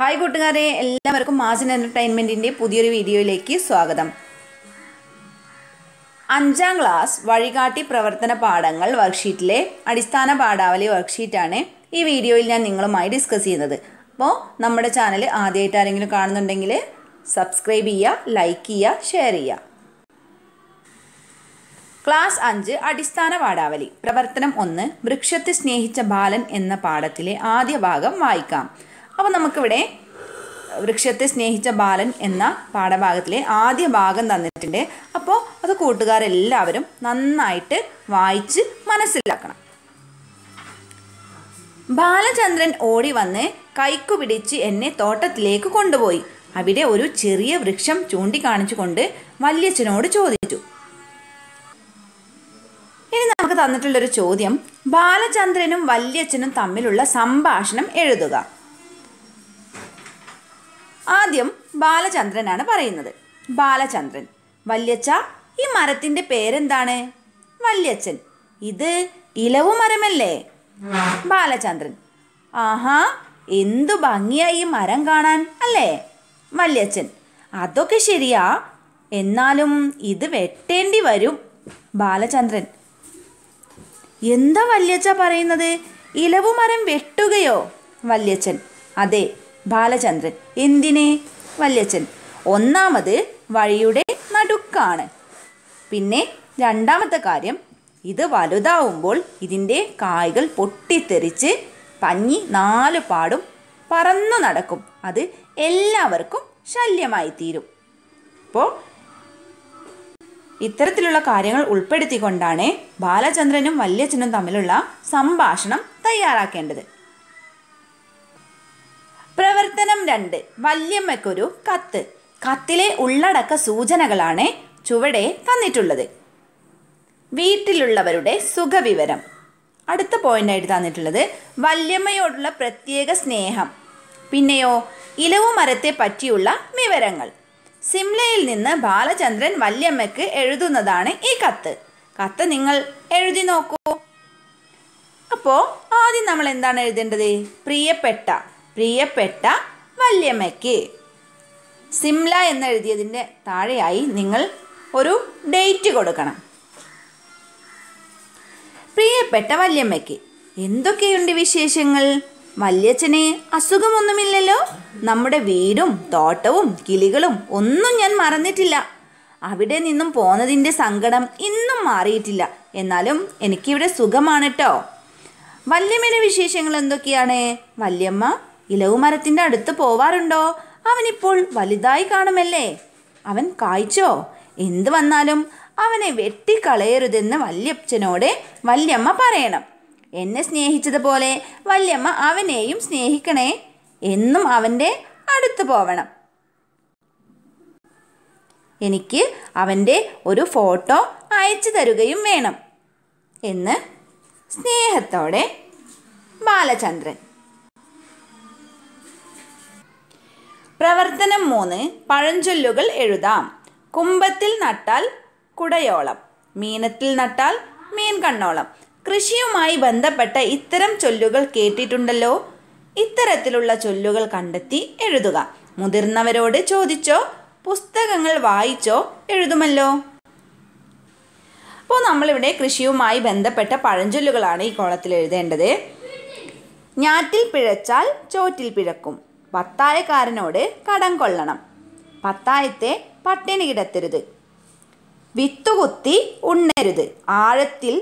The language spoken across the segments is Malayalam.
ഹായ് കൂട്ടുകാരെ എല്ലാവർക്കും മാസിൻ എൻ്റർടൈൻമെൻറ്റിൻ്റെ പുതിയൊരു വീഡിയോയിലേക്ക് സ്വാഗതം അഞ്ചാം ക്ലാസ് വഴികാട്ടി പ്രവർത്തന പാഠങ്ങൾ വർക്ക്ഷീറ്റിലെ അടിസ്ഥാന പാഠാവലി വർക്ക്ഷീറ്റാണ് ഈ വീഡിയോയിൽ ഞാൻ നിങ്ങളുമായി ഡിസ്കസ് ചെയ്യുന്നത് അപ്പോൾ നമ്മുടെ ചാനൽ ആദ്യമായിട്ട് ആരെങ്കിലും കാണുന്നുണ്ടെങ്കിൽ സബ്സ്ക്രൈബ് ചെയ്യുക ലൈക്ക് ചെയ്യുക ഷെയർ ചെയ്യുക ക്ലാസ് അഞ്ച് അടിസ്ഥാന പാഠാവലി പ്രവർത്തനം ഒന്ന് വൃക്ഷത്തെ സ്നേഹിച്ച ബാലൻ എന്ന പാഠത്തിലെ ആദ്യ ഭാഗം വായിക്കാം അപ്പോൾ നമുക്കിവിടെ വൃക്ഷത്തെ സ്നേഹിച്ച ബാലൻ എന്ന പാഠഭാഗത്തിലെ ആദ്യ ഭാഗം തന്നിട്ടുണ്ട് അപ്പോൾ അത് കൂട്ടുകാരെല്ലാവരും നന്നായിട്ട് വായിച്ച് മനസ്സിലാക്കണം ബാലചന്ദ്രൻ ഓടി വന്ന് കൈക്കു പിടിച്ച് എന്നെ തോട്ടത്തിലേക്ക് കൊണ്ടുപോയി അവിടെ ഒരു ചെറിയ വൃക്ഷം കൊണ്ട് വല്യച്ഛനോട് ചോദിച്ചു ഇനി നമുക്ക് തന്നിട്ടുള്ളൊരു ചോദ്യം ബാലചന്ദ്രനും വല്യച്ഛനും തമ്മിലുള്ള സംഭാഷണം എഴുതുക ആദ്യം ബാലചന്ദ്രനാണ് പറയുന്നത് ബാലചന്ദ്രൻ വല്യച്ച ഈ മരത്തിൻ്റെ പേരെന്താണ് വല്യച്ചൻ ഇത് ഇലവു മരമല്ലേ ബാലചന്ദ്രൻ ആഹാ എന്തു ഭംഗിയായി ഈ മരം കാണാൻ അല്ലേ വല്യച്ചൻ അതൊക്കെ ശരിയാ എന്നാലും ഇത് വെട്ടേണ്ടി വരും ബാലചന്ദ്രൻ എന്താ വല്യച്ച പറയുന്നത് ഇലവു മരം വെട്ടുകയോ വല്യച്ചൻ അതെ ബാലചന്ദ്രൻ എന്തിനെ വല്യച്ഛൻ ഒന്നാമത് വഴിയുടെ നടുക്കാണ് പിന്നെ രണ്ടാമത്തെ കാര്യം ഇത് വലുതാവുമ്പോൾ ഇതിൻ്റെ കായ്കൾ പൊട്ടിത്തെറിച്ച് പഞ്ഞി നാല് പാടും പറന്നു നടക്കും അത് എല്ലാവർക്കും ശല്യമായി തീരും അപ്പോൾ ഇത്തരത്തിലുള്ള കാര്യങ്ങൾ ഉൾപ്പെടുത്തിക്കൊണ്ടാണ് ബാലചന്ദ്രനും വല്യച്ഛനും തമ്മിലുള്ള സംഭാഷണം തയ്യാറാക്കേണ്ടത് പ്രവർത്തനം രണ്ട് വല്യമ്മയ്ക്കൊരു കത്ത് കത്തിലെ ഉള്ളടക്ക സൂചനകളാണ് ചുവടെ തന്നിട്ടുള്ളത് വീട്ടിലുള്ളവരുടെ സുഖവിവരം അടുത്ത പോയിൻ്റായിട്ട് തന്നിട്ടുള്ളത് വല്യമ്മയോടുള്ള പ്രത്യേക സ്നേഹം പിന്നെയോ ഇലവുമരത്തെ പറ്റിയുള്ള വിവരങ്ങൾ സിംലയിൽ നിന്ന് ബാലചന്ദ്രൻ വല്യമ്മയ്ക്ക് എഴുതുന്നതാണ് ഈ കത്ത് കത്ത് നിങ്ങൾ എഴുതി നോക്കൂ അപ്പോൾ ആദ്യം നമ്മൾ എന്താണ് എഴുതേണ്ടത് പ്രിയപ്പെട്ട പ്രിയപ്പെട്ട വല്യമ്മയ്ക്ക് സിംല എന്നെഴുതിയതിൻ്റെ താഴെയായി നിങ്ങൾ ഒരു ഡേറ്റ് കൊടുക്കണം പ്രിയപ്പെട്ട വല്യമ്മയ്ക്ക് എന്തൊക്കെയുണ്ട് വിശേഷങ്ങൾ വല്യച്ഛന് അസുഖമൊന്നുമില്ലല്ലോ നമ്മുടെ വീടും തോട്ടവും കിളികളും ഒന്നും ഞാൻ മറന്നിട്ടില്ല അവിടെ നിന്നും പോന്നതിൻ്റെ സങ്കടം ഇന്നും മാറിയിട്ടില്ല എന്നാലും എനിക്കിവിടെ സുഖമാണ് കേട്ടോ വല്യമ്മയുടെ വിശേഷങ്ങൾ എന്തൊക്കെയാണ് വല്യമ്മ ഇലവുമരത്തിൻ്റെ അടുത്ത് പോവാറുണ്ടോ അവനിപ്പോൾ വലുതായി കാണുമല്ലേ അവൻ കായ്ച്ചോ എന്ത് വന്നാലും അവനെ വെട്ടിക്കളയരുതെന്ന് വല്യപ്പച്ചനോട് വല്യമ്മ പറയണം എന്നെ സ്നേഹിച്ചതുപോലെ വല്യമ്മ അവനെയും സ്നേഹിക്കണേ എന്നും അവൻ്റെ അടുത്ത് പോവണം എനിക്ക് അവൻ്റെ ഒരു ഫോട്ടോ അയച്ചു തരുകയും വേണം എന്ന് സ്നേഹത്തോടെ ബാലചന്ദ്രൻ പ്രവർത്തനം മൂന്ന് പഴഞ്ചൊല്ലുകൾ എഴുതാം കുമ്പത്തിൽ നട്ടാൽ കുടയോളം മീനത്തിൽ നട്ടാൽ മീൻ കണ്ണോളം കൃഷിയുമായി ബന്ധപ്പെട്ട ഇത്തരം ചൊല്ലുകൾ കേട്ടിട്ടുണ്ടല്ലോ ഇത്തരത്തിലുള്ള ചൊല്ലുകൾ കണ്ടെത്തി എഴുതുക മുതിർന്നവരോട് ചോദിച്ചോ പുസ്തകങ്ങൾ വായിച്ചോ എഴുതുമല്ലോ അപ്പോൾ നമ്മളിവിടെ കൃഷിയുമായി ബന്ധപ്പെട്ട പഴഞ്ചൊല്ലുകളാണ് ഈ കോളത്തിൽ എഴുതേണ്ടത് ഞാറ്റിൽ പിഴച്ചാൽ ചോറ്റിൽ പിഴക്കും പത്തായക്കാരനോട് കടം കൊള്ളണം പത്തായത്തെ പട്ടിണി കിടത്തരുത് വിത്തുകുത്തി ഉണ്ണരുത് ആഴത്തിൽ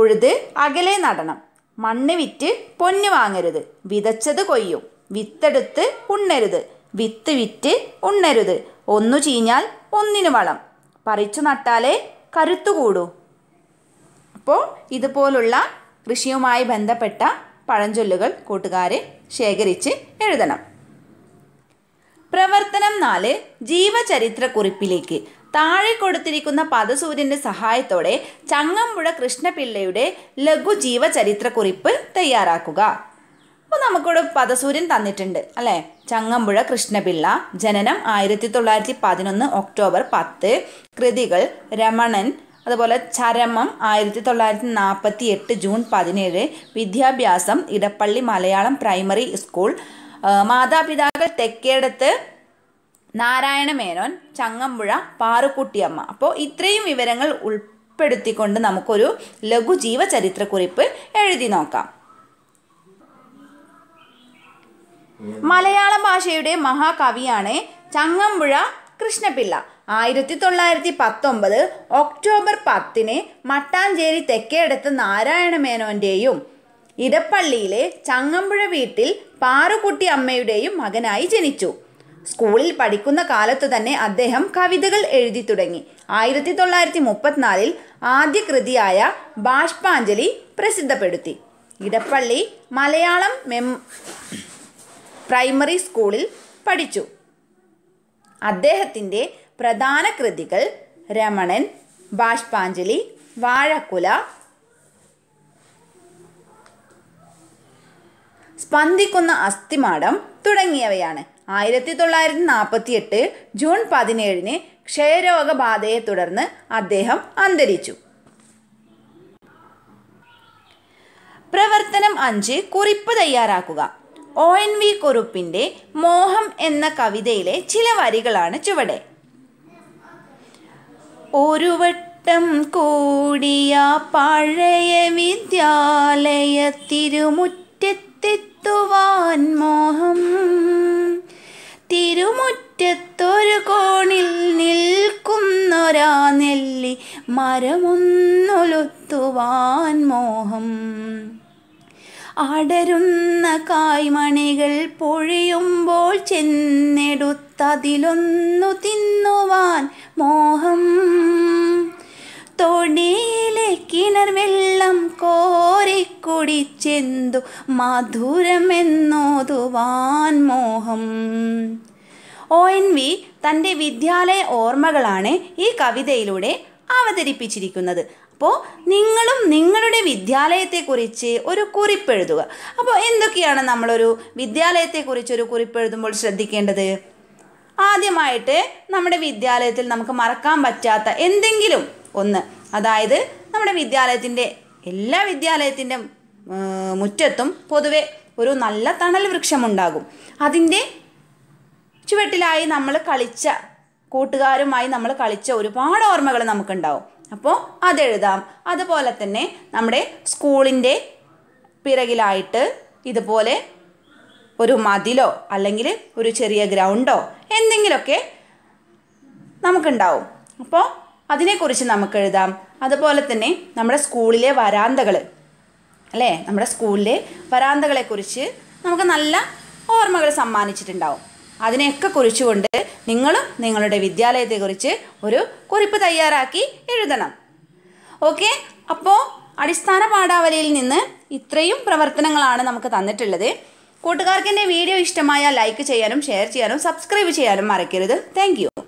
ഉഴുത് അകലെ നടണം മണ്ണ് വിറ്റ് പൊന്ന് വാങ്ങരുത് വിതച്ചത് കൊയ്യും വിത്തെടുത്ത് ഉണ്ണരുത് വിത്ത് വിറ്റ് ഉണ്ണരുത് ഒന്നു ചീഞ്ഞാൽ ഒന്നിനു വളം പറിച്ചു നട്ടാലേ കരുത്തുകൂടൂ അപ്പോൾ ഇതുപോലുള്ള കൃഷിയുമായി ബന്ധപ്പെട്ട പഴഞ്ചൊല്ലുകൾ കൂട്ടുകാരെ ശേഖരിച്ച് എഴുതണം പ്രവർത്തനം നാല് കുറിപ്പിലേക്ക് താഴെ കൊടുത്തിരിക്കുന്ന പദസൂര്യൻ്റെ സഹായത്തോടെ ചങ്ങമ്പുഴ കൃഷ്ണപിള്ളയുടെ ലഘു ജീവചരിത്രക്കുറിപ്പ് തയ്യാറാക്കുക അപ്പോൾ നമുക്കിവിടെ പദസൂര്യൻ തന്നിട്ടുണ്ട് അല്ലേ ചങ്ങമ്പുഴ കൃഷ്ണപിള്ള ജനനം ആയിരത്തി തൊള്ളായിരത്തി പതിനൊന്ന് ഒക്ടോബർ പത്ത് കൃതികൾ രമണൻ അതുപോലെ ചരമം ആയിരത്തി തൊള്ളായിരത്തി നാൽപ്പത്തി എട്ട് ജൂൺ പതിനേഴ് വിദ്യാഭ്യാസം ഇടപ്പള്ളി മലയാളം പ്രൈമറി സ്കൂൾ മാതാപിതാക്കൾ തെക്കേടത്ത് നാരായണ മേനോൻ ചങ്ങമ്പുഴ പാറുക്കുട്ടിയമ്മ അപ്പോൾ ഇത്രയും വിവരങ്ങൾ ഉൾപ്പെടുത്തിക്കൊണ്ട് നമുക്കൊരു ലഘു ജീവചരിത്രക്കുറിപ്പ് എഴുതി നോക്കാം മലയാള ഭാഷയുടെ മഹാകവിയാണ് ചങ്ങമ്പുഴ കൃഷ്ണപിള്ള ആയിരത്തി തൊള്ളായിരത്തി പത്തൊമ്പത് ഒക്ടോബർ പത്തിന് മട്ടാഞ്ചേരി തെക്കേടത്ത് നാരായണ മേനോൻ്റെയും ഇടപ്പള്ളിയിലെ ചങ്ങമ്പുഴ വീട്ടിൽ പാറുകുട്ടി അമ്മയുടെയും മകനായി ജനിച്ചു സ്കൂളിൽ പഠിക്കുന്ന കാലത്ത് തന്നെ അദ്ദേഹം കവിതകൾ എഴുതി തുടങ്ങി ആയിരത്തി തൊള്ളായിരത്തി മുപ്പത്തിനാലിൽ ആദ്യ കൃതിയായ ബാഷ്പാഞ്ജലി പ്രസിദ്ധപ്പെടുത്തി ഇടപ്പള്ളി മലയാളം മെം പ്രൈമറി സ്കൂളിൽ പഠിച്ചു അദ്ദേഹത്തിൻ്റെ പ്രധാന കൃതികൾ രമണൻ ബാഷ്പാഞ്ജലി വാഴക്കുല സ്പന്ദിക്കുന്ന അസ്ഥിമാടം തുടങ്ങിയവയാണ് ആയിരത്തി തൊള്ളായിരത്തി നാൽപ്പത്തി എട്ട് ജൂൺ പതിനേഴിന് ക്ഷയരോഗബാധയെ തുടർന്ന് അദ്ദേഹം അന്തരിച്ചു പ്രവർത്തനം അഞ്ച് കുറിപ്പ് തയ്യാറാക്കുക ഒ എൻ വി കുറുപ്പിൻ്റെ മോഹം എന്ന കവിതയിലെ ചില വരികളാണ് ചുവടെ ഒരു വട്ടം കൂടിയ പഴയ വിദ്യാലയ തിരുമുറ്റത്തെത്തുവാൻ മോഹം തിരുമുറ്റത്തൊരു കോണിൽ നിൽക്കുന്നൊരാ നെല്ലി മരമൊന്നൊലുത്തുവാൻ മോഹം അടരുന്ന കായ്മണികൾ പൊഴിയുമ്പോൾ ചെന്നെടുത്തതിലൊന്നു തിന്നുവാൻ മോഹം വെള്ളം വെള്ളം കോരിക്കുടിച്ചെന്തു മധുരമെന്നോതുവാൻ മോഹം ഒ എൻ വി തൻ്റെ വിദ്യാലയ ഓർമ്മകളാണ് ഈ കവിതയിലൂടെ അവതരിപ്പിച്ചിരിക്കുന്നത് അപ്പോൾ നിങ്ങളും നിങ്ങളുടെ വിദ്യാലയത്തെക്കുറിച്ച് ഒരു കുറിപ്പെഴുതുക അപ്പോൾ എന്തൊക്കെയാണ് നമ്മളൊരു കുറിപ്പ് കുറിപ്പെഴുതുമ്പോൾ ശ്രദ്ധിക്കേണ്ടത് ആദ്യമായിട്ട് നമ്മുടെ വിദ്യാലയത്തിൽ നമുക്ക് മറക്കാൻ പറ്റാത്ത എന്തെങ്കിലും ഒന്ന് അതായത് നമ്മുടെ വിദ്യാലയത്തിൻ്റെ എല്ലാ വിദ്യാലയത്തിൻ്റെ മുറ്റത്തും പൊതുവെ ഒരു നല്ല തണൽ വൃക്ഷമുണ്ടാകും അതിൻ്റെ ചുവട്ടിലായി നമ്മൾ കളിച്ച കൂട്ടുകാരുമായി നമ്മൾ കളിച്ച ഒരുപാട് ഓർമ്മകൾ നമുക്കുണ്ടാവും അപ്പോൾ അതെഴുതാം അതുപോലെ തന്നെ നമ്മുടെ സ്കൂളിൻ്റെ പിറകിലായിട്ട് ഇതുപോലെ ഒരു മതിലോ അല്ലെങ്കിൽ ഒരു ചെറിയ ഗ്രൗണ്ടോ എന്തെങ്കിലുമൊക്കെ നമുക്കുണ്ടാവും അപ്പോൾ അതിനെക്കുറിച്ച് നമുക്ക് എഴുതാം അതുപോലെ തന്നെ നമ്മുടെ സ്കൂളിലെ വരാന്തകൾ അല്ലേ നമ്മുടെ സ്കൂളിലെ വരാന്തകളെക്കുറിച്ച് നമുക്ക് നല്ല ഓർമ്മകൾ സമ്മാനിച്ചിട്ടുണ്ടാവും അതിനെയൊക്കെ കുറിച്ചുകൊണ്ട് നിങ്ങളും നിങ്ങളുടെ വിദ്യാലയത്തെക്കുറിച്ച് ഒരു കുറിപ്പ് തയ്യാറാക്കി എഴുതണം ഓക്കെ അപ്പോൾ അടിസ്ഥാന പാഠാവലിയിൽ നിന്ന് ഇത്രയും പ്രവർത്തനങ്ങളാണ് നമുക്ക് തന്നിട്ടുള്ളത് കൂട്ടുകാർക്ക് എൻ്റെ വീഡിയോ ഇഷ്ടമായ ലൈക്ക് ചെയ്യാനും ഷെയർ ചെയ്യാനും സബ്സ്ക്രൈബ് ചെയ്യാനും മറക്കരുത് താങ്ക്